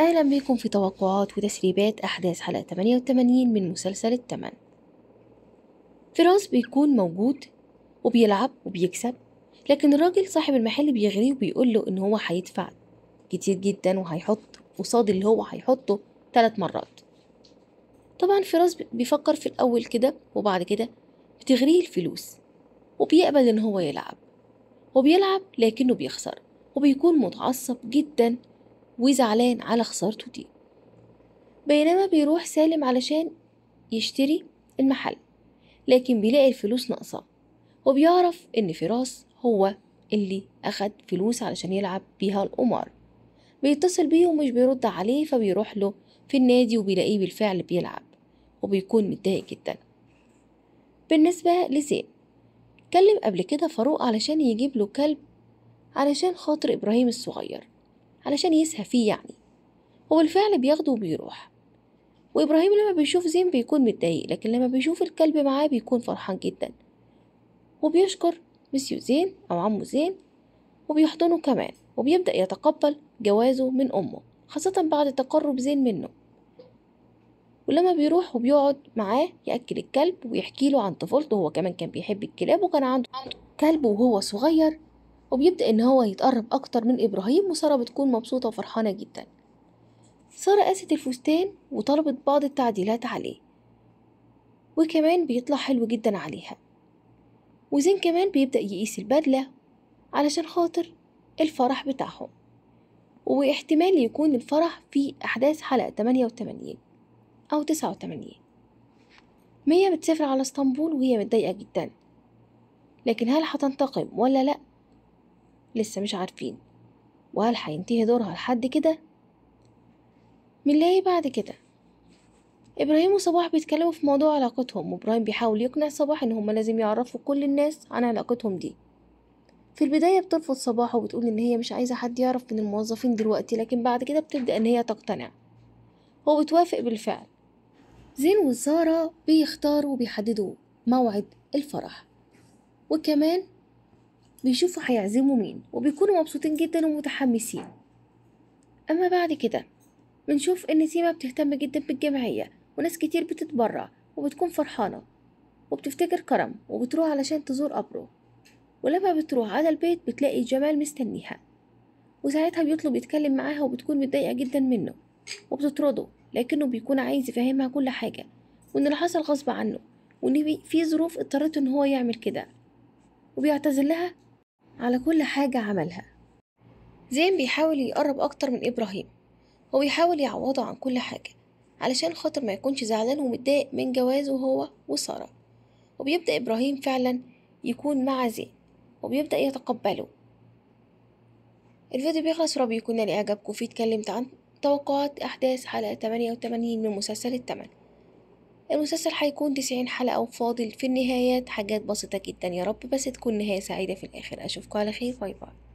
أهلا بكم في توقعات وتسريبات أحداث حلقة 88 من مسلسل التمن فراس بيكون موجود وبيلعب وبيكسب لكن الراجل صاحب المحل بيغريه وبيقول له إن هو هيدفع كتير جدا وهيحط قصاد اللي هو هيحطه ثلاث مرات طبعا فراس بيفكر في الأول كده وبعد كده بتغريه الفلوس وبيقبل إن هو يلعب وبيلعب لكنه بيخسر وبيكون متعصب جدا وزعلان على خسارته دي بينما بيروح سالم علشان يشتري المحل لكن بيلاقي الفلوس ناقصة وبيعرف إن فراس هو اللي أخد فلوس علشان يلعب بيها القمار بيتصل بيه ومش بيرد عليه فبيروح له في النادي وبيلاقيه بالفعل بيلعب وبيكون متضايق جدا بالنسبة لزين كلم قبل كده فاروق علشان يجيب له كلب علشان خاطر إبراهيم الصغير علشان يسهى فيه يعني هو بالفعل بياخده وبيروح وإبراهيم لما بيشوف زين بيكون متضايق لكن لما بيشوف الكلب معاه بيكون فرحان جدا وبيشكر مسيو زين أو عمو زين وبيحضنه كمان وبيبدأ يتقبل جوازه من أمه خاصة بعد تقرب زين منه ولما بيروح وبيقعد معاه يأكل الكلب ويحكي له عن طفولته هو كمان كان بيحب الكلاب وكان عنده كلب وهو صغير وبيبدأ إن هو يتقرب أكتر من إبراهيم وسارة بتكون مبسوطة وفرحانة جدا سارة قاست الفستان وطلبت بعض التعديلات عليه وكمان بيطلع حلو جدا عليها وزين كمان بيبدأ يقيس البدلة علشان خاطر الفرح بتاعهم واحتمال يكون الفرح في أحداث حلقة 88 أو 89 مية بتسافر على اسطنبول وهي متضايقة جدا لكن هل هتنتقم ولا لأ لسه مش عارفين وهل هينتهي دورها لحد كده بنلاقيه بعد كده ابراهيم وصباح بيتكلموا في موضوع علاقتهم وابراهيم بيحاول يقنع صباح ان هما لازم يعرفوا كل الناس عن علاقتهم دي في البداية بترفض صباح وبتقول إن هي مش عايزة حد يعرف من الموظفين دلوقتي لكن بعد كده بتبدأ إن هي تقتنع هو بتوافق بالفعل زين وزارة بيختاروا وبيحددوا موعد الفرح وكمان بيشوفوا هيعزموا مين وبيكونوا مبسوطين جدا ومتحمسين أما بعد كده بنشوف إن سيما بتهتم جدا بالجمعية وناس كتير بتتبرع وبتكون فرحانة وبتفتكر كرم وبتروح علشان تزور قبره ولما بتروح على البيت بتلاقي جمال مستنيها وساعتها بيطلب يتكلم معاها وبتكون متضايقة جدا منه وبتطرده لكنه بيكون عايز يفهمها كل حاجة وإن اللي حصل غصب عنه وإن في ظروف اضطرته إن هو يعمل كده وبيعتذر لها على كل حاجة عملها زين بيحاول يقرب أكتر من إبراهيم وبيحاول يعوضه عن كل حاجة علشان خاطر ما يكونش زعلان ومتضايق من جوازه هو وسارة وبيبدأ إبراهيم فعلا يكون مع زين وبيبدأ يتقبله الفيديو بيخلص ربي يكون لإعجابكم يعني فيه اتكلمت عن توقعات أحداث حلقة 88 من مسلسل التمن المسلسل هيكون تسعين حلقة وفاضل في النهايات حاجات بسيطة جدا يا رب بس تكون نهاية سعيدة في الآخر أشوفكم على خير باي باي